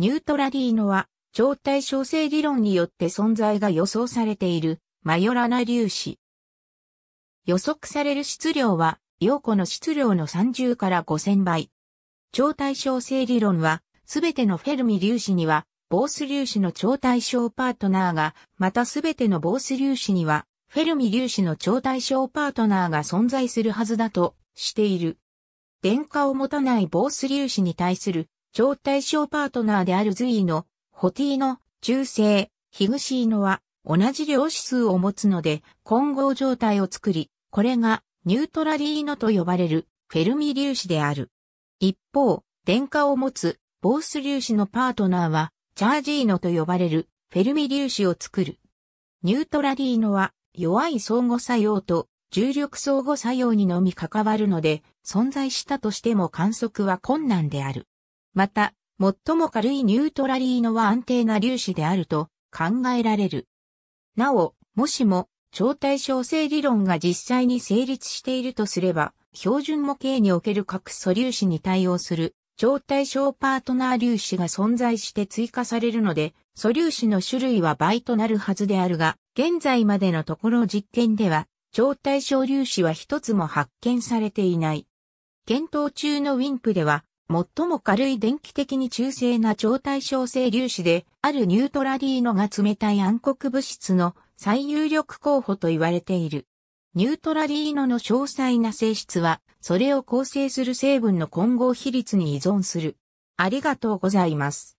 ニュートラリーノは、超対称性理論によって存在が予想されている、マヨラナ粒子。予測される質量は、陽子の質量の30から5000倍。超対称性理論は、すべてのフェルミ粒子には、ボース粒子の超対称パートナーが、またすべてのボース粒子には、フェルミ粒子の超対称パートナーが存在するはずだとしている。電荷を持たないボース粒子に対する超対象パートナーであるズイのノ、ホティーノ、中性、ヒグシーノは同じ量子数を持つので混合状態を作り、これがニュートラリーノと呼ばれるフェルミ粒子である。一方、電荷を持つボース粒子のパートナーはチャージーノと呼ばれるフェルミ粒子を作る。ニュートラリーノは弱い相互作用と重力相互作用にのみ関わるので存在したとしても観測は困難である。また、最も軽いニュートラリーノは安定な粒子であると考えられる。なお、もしも、超対称性理論が実際に成立しているとすれば、標準模型における各素粒子に対応する超対称パートナー粒子が存在して追加されるので、素粒子の種類は倍となるはずであるが、現在までのところ実験では、超対称粒子は一つも発見されていない。検討中の w i ン p では、最も軽い電気的に中性な超対称性粒子で、あるニュートラリーノが冷たい暗黒物質の最有力候補と言われている。ニュートラリーノの詳細な性質は、それを構成する成分の混合比率に依存する。ありがとうございます。